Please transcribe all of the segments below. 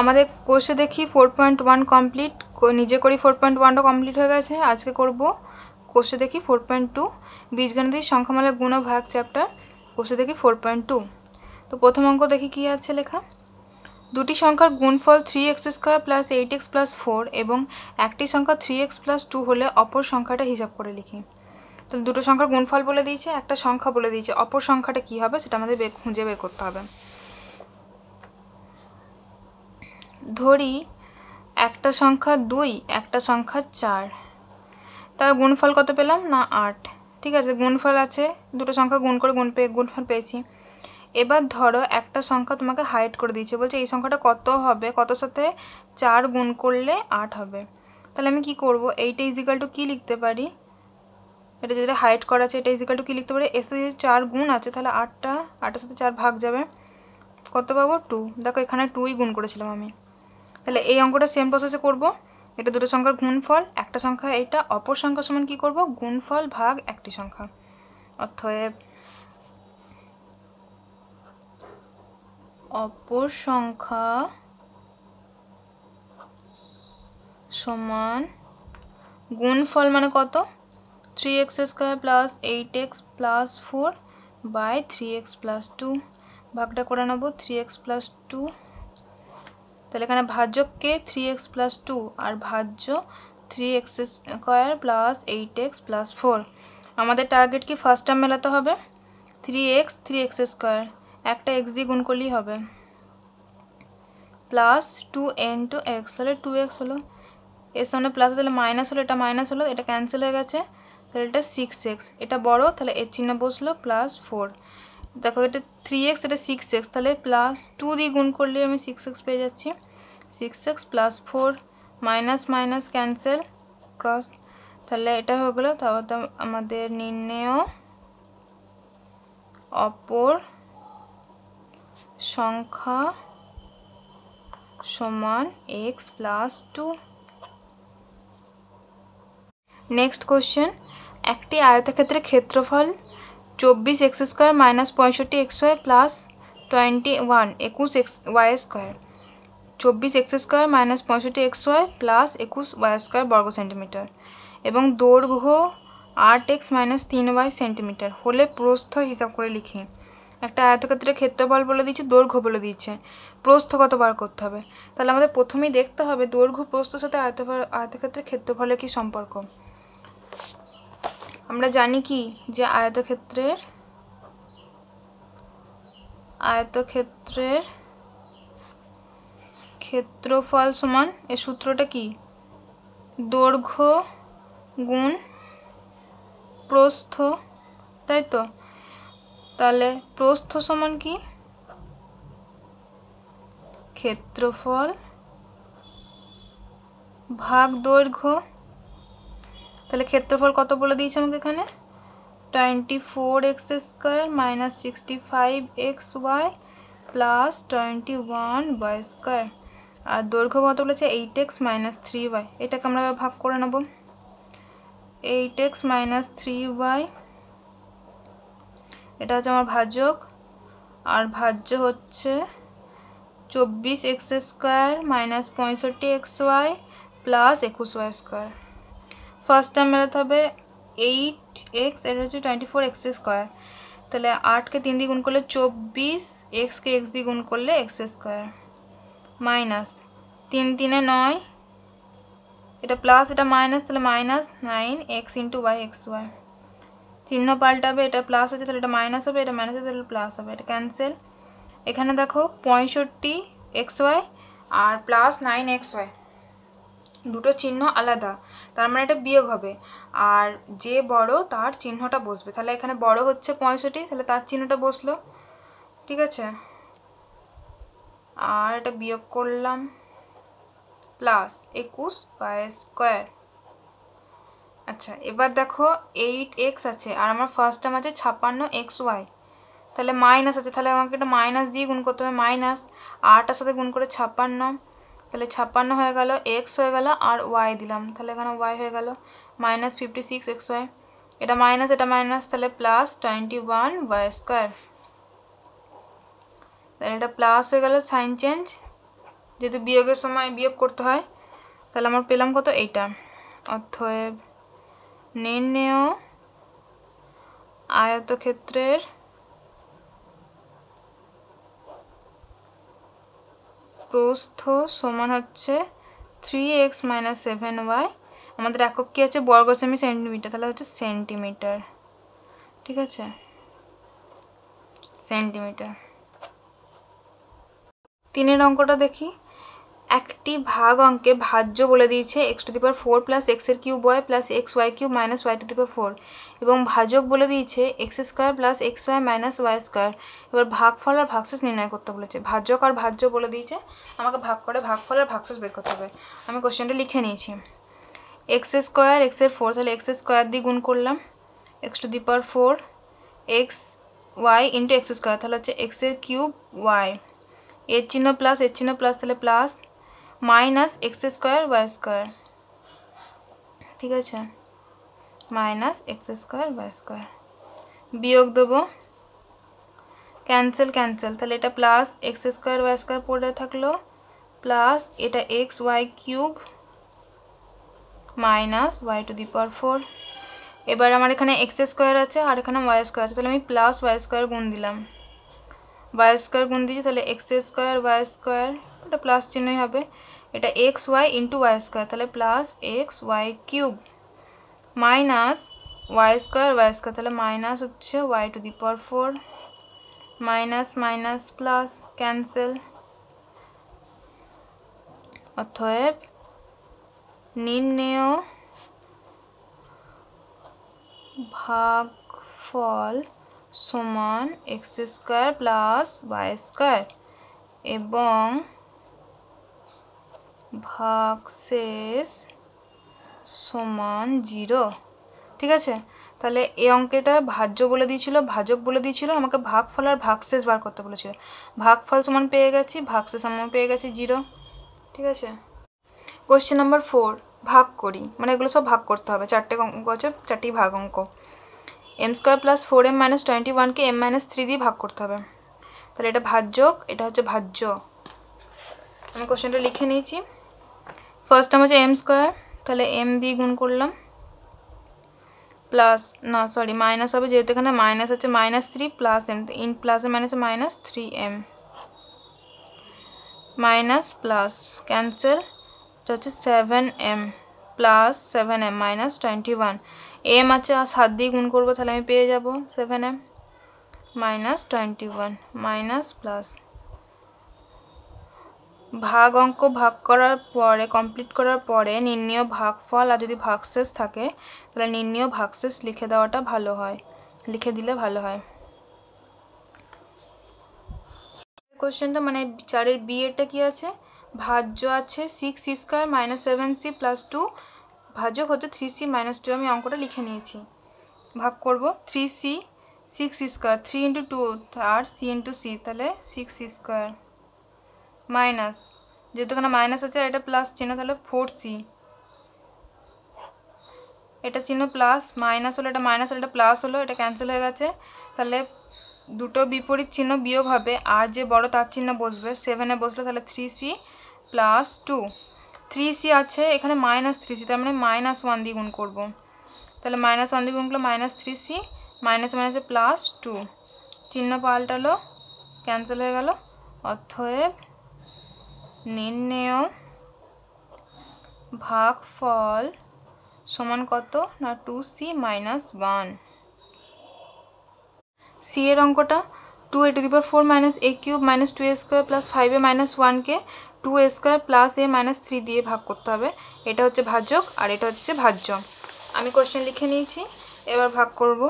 আমাদের কোর্সে দেখি ফোর পয়েন্ট ওয়ান কমপ্লিট নিজে করি ফোর পয়েন্ট ওয়ানটা কমপ্লিট হয়ে গেছে আজকে করব কোর্সে দেখি ফোর পয়েন্ট টু বীজগণিতের সংখ্যামালা গুণ ভাগ চ্যাপ্টার কোর্সে দেখি ফোর পয়েন্ট টু তো প্রথম অঙ্ক দেখি কী আছে লেখা দুটি সংখ্যার গুণফল three x square plus eight x plus four এবং একটি সংখ্যা থ্রি এক্স প্লাস টু হলে অপর সংখ্যাটা হিসাব করে লিখি তো দুটো সংখ্যার গুণফল বলে দিয়েছে একটা সংখ্যা বলে দিয়েছে অপর সংখ্যাটা কী হবে সেটা আমাদের খুঁজে বের করতে হবে ধরি একটা সংখ্যা দুই একটা সংখ্যা চার তার গুণফল কত পেলাম না আট ঠিক আছে গুণফল আছে দুটো সংখ্যা গুণ করে গুণ পেয়ে গুণফল পেয়েছি এবার ধরো একটা সংখ্যা তোমাকে হাইড করে দিয়েছে বলছে এই সংখ্যাটা কত হবে কত সাথে চার গুণ করলে আট হবে তাহলে আমি কি করব এইটা ইজিক্যাল টু কী লিখতে পারি এটা যেটা হাইড করা আছে এটা ইজিক্যাল টু কী লিখতে পারি এসে যে চার গুণ আছে তাহলে আটটা আটের সাথে চার ভাগ যাবে কত পাবো টু দেখো এখানে টুই গুণ করেছিলাম আমি তাহলে এই অঙ্কটা সেম প্রসেসে করব এটা দুটো সংখ্যার গুণফল একটা সংখ্যা এটা অপর সংখ্যা সমান কী করব গুণফল ভাগ একটি সংখ্যা অথব অপর সংখ্যা সমান গুণফল মানে কত three x square plus eight x plus four by three x plus two ভাগটা করে নেবো থ্রি এক্স প্লাস টু তাহলে এখানে কে থ্রি এক্স প্লাস টু আর ভাজ্য three x square plus eight x plus four আমাদের টার্গেট কি ফার্স্ট টার্ম মেলাতে হবে three x three x square একটা এক্স দিয়ে গুণ করলেই হবে plus two and two x তাহলে টু এক্স হলো এর সামনে প্লাস তাহলে মাইনাস হলো এটা মাইনাস হলো এটা ক্যান্সেল হয়ে গেছে তাহলে এটা সিক্স এক্স এটা বড়ো তাহলে এর চিহ্ন বসলো প্লাস ফোর দেখো এটা থ্রি এক্স এটা সিক্স এক্স তাহলে প্লাস টু দিয়ে গুণ করলে আমি সিক্স এক্স পেয়ে যাচ্ছি six x plus four minus minus cancel cross তাহলে এটা হয়ে গেলো তারপর তো আমাদের নির্ণেয় অপর সংখ্যা সমান x plus two next question একটি আয়তক্ষেত্রের ক্ষেত্রফল চব্বিশ এক্স স্কোয়ার মাইনাস পঁয়ষট্টি x y plus twenty one একুশ এক্স ওয়াই স্কোয়ার চব্বিশ এক্স স্কোয়ার মাইনাস পঁয়ষট্টি এক্স ওয়াই প্লাস একুশ ওয়াই স্কোয়ার বর্গ সেন্টিমিটার এবং দৈর্ঘ্য আট এক্স মাইনাস তিন ওয়াই সেন্টিমিটার হলে প্রস্থ হিসাব করে লিখি একটা আয়তক্ষেত্রে ক্ষেত্রফল বলে দিচ্ছে দৈর্ঘ্য বলে দিচ্ছে প্রস্থ কত বার করতে হবে তাহলে আমাদের প্রথমেই দেখতে হবে দৈর্ঘ্য প্রস্থর সাথে আয়তক্ষেত্রের ক্ষেত্রফলের কী সম্পর্ক আমরা জানি কি যে আয়তক্ষেত্রের আয়তক্ষেত্রের ক্ষেত্রফল সমান এ সূত্রটা কি দৈর্ঘ্য গুণ প্রস্থ তাই তো তাহলে প্রস্থ সমান কি ক্ষেত্রফল ভাগ দৈর্ঘ্য তাহলে ক্ষেত্রফল কত বলে দিয়েছে আমাকে এখানে twenty four x square minus sixty five x y plus twenty one y square আর দৈর্ঘ্য কত বলেছে eight x minus three y এটাকে আমরা ভাগ করে নেব eight x minus three y এটা হচ্ছে আমার ভাজক আর ভাজ্য হচ্ছে চব্বিশ এক্স স্কোয়ার মাইনাস পঁয়ষট্টি এক্স ওয়াই প্লাস একুশ ওয়াই স্কোয়ার ফার্স্ট টাইম মেলাতে হবে এইট এক্স এটা হচ্ছে টোয়েন্টি ফোর এক্স স্কোয়ার তাহলে আটকে তিন দিয়ে গুণ করলে চব্বিশ এক্সকে এক্স দিয়ে গুণ করলে এক্স স্কোয়ার মাইনাস তিন তিনে নয় এটা প্লাস এটা মাইনাস তাহলে minus nine x into y x y চিহ্ন পাল্টাবে এটা প্লাস আছে তাহলে এটা মাইনাস হবে এটা মাইনাস আছে তাহলে প্লাস হবে এটা ক্যান্সেল এখানে দেখো পঁয়ষট্টি এক্স ওয়াই আর প্লাস নাইন এক্স ওয়াই দুটো চিহ্ন আলাদা তার মানে এটা বিয়োগ হবে আর যে বড় তার চিহ্নটা বসবে তাহলে এখানে বড় হচ্ছে পঁয়ষট্টি তাহলে তার চিহ্নটা বসলো ঠিক আছে আর এটা বিয়োগ করলাম প্লাস একুশ বাই স্কোয়ার আচ্ছা এবার দেখো এইট এক্স আছে আর আমার ফার্স্ট টার্ম আছে ছাপ্পান্ন এক্স ওয়াই তাহলে মাইনাস আছে তাহলে আমাকে এটা মাইনাস দিয়ে গুণ করতে হবে মাইনাস আটটার সাথে গুণ করে ছাপ্পান্ন তাহলে ছাপ্পান্ন হয়ে গেল এক্স হয়ে গেল আর ওয়াই দিলাম তাহলে এখানে ওয়াই হয়ে গেল minus fifty six x y এটা মাইনাস এটা মাইনাস তাহলে plus twenty one y square তাহলে এটা প্লাস হয়ে গেল সাইন চেঞ্জ যেহেতু বিয়োগের সময় বিয়োগ করতে হয় তাহলে আমার পেলাম কত এইটা অর্থ নির্ণেয় ক্ষেত্রের প্রস্থ সমান হচ্ছে three x minus seven y আমাদের একক কী আছে বর্গ সেমি সেন্টিমিটার তাহলে হচ্ছে সেন্টিমিটার ঠিক আছে সেন্টিমিটার তিনের অঙ্কটা দেখি একটি ভাগ অঙ্কে ভাজ্য বলে দিয়েছে x to the power four plus এক্সের cube y plus x y cube minus y to the power four এবং ভাজক বলে দিয়েছে x square plus x y minus y square এবার ভাগফল আর ভাগশেষ নির্ণয় করতে বলেছে ভাজ্যক আর ভাজ্য বলে দিয়েছে আমাকে ভাগ করে ভাগফল আর ভাগশেষ বের করতে হবে আমি কোশ্চেনটা লিখে নিয়েছি এক্স স্কোয়ার এক্সের ফোর তাহলে এক্স স্কোয়ার দিয়ে গুণ করলাম x to the power four x y into x square তাহলে হচ্ছে এক্সের কিউব ওয়াই এর চিহ্ন প্লাস এর চিহ্ন প্লাস তাহলে plus minus x square y square ঠিক আছে minus x square y square বিয়োগ দেবো ক্যান্সেল ক্যান্সেল তাহলে এটা plus x square y square পড়ে থাকলো প্লাস এটা x y cube minus y to the power four এবার আমার এখানে এক্স স্কোয়ার আছে আর এখানে ওয়াই স্কোয়ার আছে তাহলে আমি প্লাস ওয়াই স্কোয়ার গুণ দিলাম ওয়াই স্কোয়ার গুণ দিয়েছি তাহলে এক্স স্কোয়ার ওয়াই স্কোয়ার ওটা প্লাস চিহ্নই হবে এটা x y into y square তাহলে plus x y cube minus y square y square তাহলে মাইনাস হচ্ছে y to the power four minus minus plus cancel অতএব নির্ণেয় ফল সমান x square plus y square এবং ভাগশেষ সমান জিরো ঠিক আছে তাহলে এই অঙ্কেটা ভাজ্য বলে দিয়েছিল ভাজক বলে দিয়েছিল আমাকে ভাগফল আর ভাগশেষ বার করতে বলেছিল ভাগফল সমান পেয়ে গেছি ভাগশেষ সমান পেয়ে গেছি জিরো ঠিক আছে কোশ্চেন নাম্বার ফোর ভাগ করি মানে এগুলো সব ভাগ করতে হবে চারটে অঙ্ক আছে চারটি ভাগ অঙ্ক m square plus four m minus twenty ওয়ানকে এম মাইনাস থ্রি দিয়ে ভাগ করতে হবে তাহলে এটা ভাজ্যক এটা হচ্ছে ভাজ্য আমি কোশ্চেনটা লিখে নিয়েছি ফার্স্ট টার্ম হচ্ছে এম স্কোয়ার তাহলে এম দিয়ে গুণ করলাম প্লাস না সরি মাইনাস হবে যেহেতু এখানে মাইনাস হচ্ছে minus three plus m in প্লাসে মাইনাসে minus three m minus plus cancel এটা হচ্ছে seven m plus seven m minus twenty one m আছে আর সাত দিয়ে গুণ করবো তাহলে আমি পেয়ে যাবো seven m minus twenty one minus plus ভাগ অঙ্ক ভাগ করার পরে কমপ্লিট করার পরে ভাগ ভাগফল আর যদি ভাগশেষ থাকে তাহলে নির্ণীয় ভাগশেষ লিখে দেওয়াটা ভালো হয় লিখে দিলে ভালো হয় কোশ্চেনটা মানে চারের বি এরটা কী আছে ভাজ্য আছে six c square minus seven c plus two ভাজ্য হচ্ছে থ্রি সি মাইনাস টু আমি অঙ্কটা লিখে নিয়েছি ভাগ করব three c six c square three into two আর সি ইন্টু সি তাহলে সিক্স সি স্কোয়ার মাইনাস যেহেতু এখানে মাইনাস আছে এটা প্লাস চিহ্ন তাহলে ফোর সি এটা চিহ্ন প্লাস মাইনাস হলো এটা মাইনাস হলো এটা প্লাস হলো এটা ক্যান্সেল হয়ে গেছে তাহলে দুটো বিপরীত চিহ্ন বিয়োগ হবে আর যে বড় তার চিহ্ন বসবে সেভেনে বসলো তাহলে three c plus two three c আছে এখানে মাইনাস থ্রি সি তার মানে মাইনাস ওয়ান দিয়ে গুণ করবো তাহলে মাইনাস ওয়ান দিয়ে গুণ করলো মাইনাস থ্রি সি মাইনাস মাইনাসে প্লাস টু চিহ্ন পাল্টালো ক্যান্সেল হয়ে গেল অর্থ নির্ণেয় ভাগফল সমান কত না two c minus one c এর অঙ্কটা two a to the power four minus a cube minus two a square plus five a minus ওয়ানকে two a square plus a minus three দিয়ে ভাগ করতে হবে এটা হচ্ছে ভাজ্যক আর এটা হচ্ছে ভাজ্য আমি কোশ্চেন লিখে নিয়েছি এবার ভাগ করব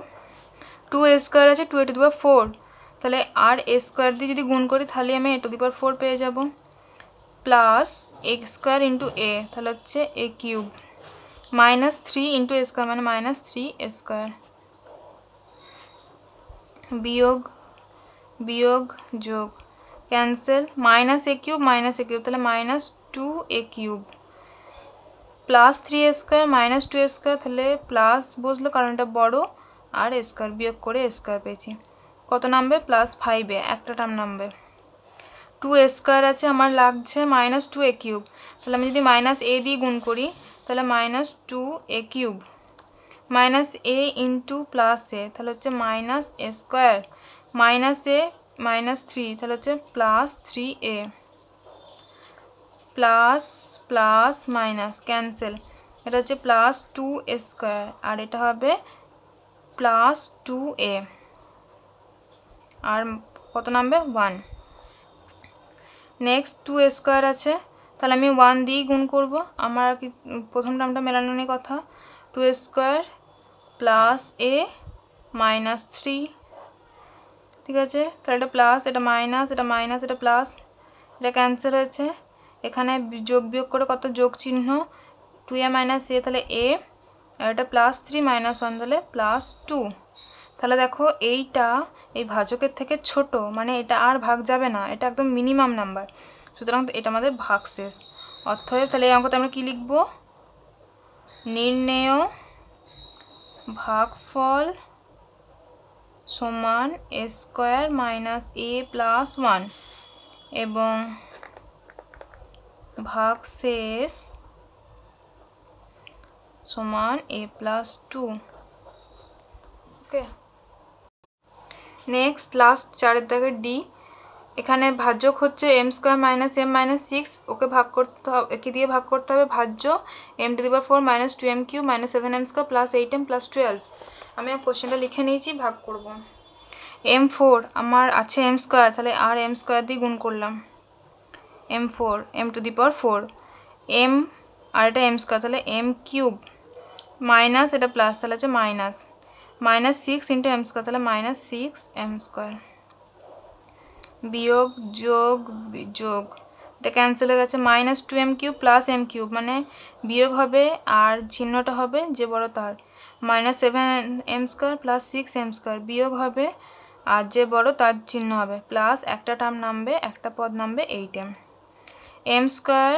টু এ স্কোয়ার আছে two a to the power four তাহলে আর এ স্কোয়ার দিয়ে যদি গুণ করি তাহলে আমি এ টু দি পাওয়ার ফোর পেয়ে যাবো plus a square into a তাহলে হচ্ছে a cube minus three into a square মানে মাইনাস থ্রি এ স্কোয়ার বিয়োগ বিয়োগ যোগ cancel minus a cube minus a cube তাহলে minus two a cube plus three a square minus two a square তাহলে plus বসলো কারণ বড় বড়ো আর স্কোয়ার বিয়োগ করে এ স্কোয়ার পেয়েছি কত নামবে প্লাস ফাইভে একটা টার্ম নামবে টু স্কোয়ার আছে আমার লাগছে মাইনাস টু এ কিউব তাহলে আমি যদি মাইনাস এ দিয়ে গুণ করি তাহলে minus two a cube minus a into plus a তাহলে হচ্ছে minus square minus a minus three তাহলে হচ্ছে plus three a plus plus minus cancel এটা হচ্ছে প্লাস টু স্কোয়ার আর এটা হবে প্লাস টু এ আর কত নামবে ওয়ান নেক্সট টু স্কোয়ার আছে তাহলে আমি ওয়ান দিয়েই গুণ করব আমার কি প্রথম টার্মটা মেলানোর নেই কথা two square plus a minus three ঠিক আছে তাহলে এটা প্লাস এটা মাইনাস এটা মাইনাস এটা প্লাস এটা ক্যান্সেল হয়েছে এখানে যোগ বিয়োগ করে কত যোগ চিহ্ন টু এ মাইনাস এ তাহলে এ আর এটা প্লাস থ্রি মাইনাস ওয়ান তাহলে প্লাস টু তাহলে দেখো এইটা এই ভাজকের থেকে ছোট মানে এটা আর ভাগ যাবে না এটা একদম মিনিমাম নাম্বার সুতরাং এটা আমাদের ভাগ শেষ অর্থয়েব তাহলে এই অঙ্কতে আমরা কী লিখব নির্ণেয় ভাগফল সমান a square minus a plus one এবং ভাগ শেষ সমান a plus two okay next last চারের দাগে ডি এখানে ভাজ্যক হচ্ছে m square minus m minus six okay ভাগ করতে হবে একে দিয়ে ভাগ করতে হবে ভাজ্য এম টু দিবার four minus two m cube minus seven m square plus eight m plus twelve আমি কোশ্চেনটা লিখে নিয়েছি ভাগ করব এম ফোর আমার আছে এম স্কোয়ার তাহলে আর এম স্কোয়ার দিয়ে গুণ করলাম m four m to the power four m আর এটা এম স্কোয়ার তাহলে এম কিউব মাইনাস এটা প্লাস তাহলে আছে minus minus six into m square তাহলে মাইনাস সিক্স এম স্কোয়ার বিয়োগ যোগ যোগ এটা ক্যান্সেল হয়ে গেছে minus two m cube plus m cube মানে বিয়োগ হবে আর চিহ্নটা হবে যে বড় তার minus seven m square plus six m square বিয়োগ হবে আর যে বড় তার চিহ্ন হবে প্লাস একটা টার্ম নামবে একটা পদ নামবে এইট এম এম স্কোয়ার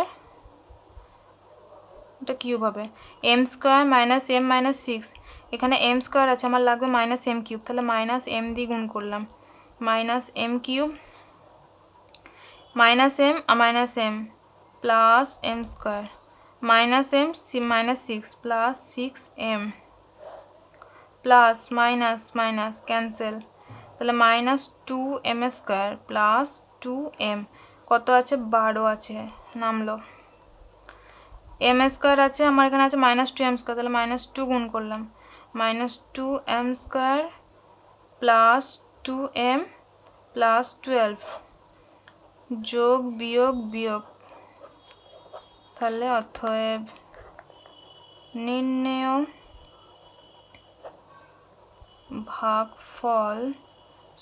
এটা কিউব হবে m square minus m minus six এখানে এম স্কোয়ার আছে আমার লাগবে মাইনাস এম কিউব তাহলে মাইনাস এম দিয়ে গুণ করলাম minus m cube minus m minus m plus m square minus m minus six plus six m plus minus minus cancel তাহলে minus two m square plus two m কত আছে বারো আছে নামলো এম স্কোয়ার আছে আমার এখানে আছে মাইনাস টু এম স্কোয়ার তাহলে মাইনাস টু গুণ করলাম minus two m square plus two m plus twelve যোগ বিয়োগ বিয়োগ তাহলে অথয়েব নির্ণেয় ভাগফল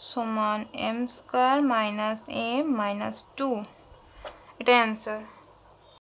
সমান m square minus m minus two এটা অ্যান্সার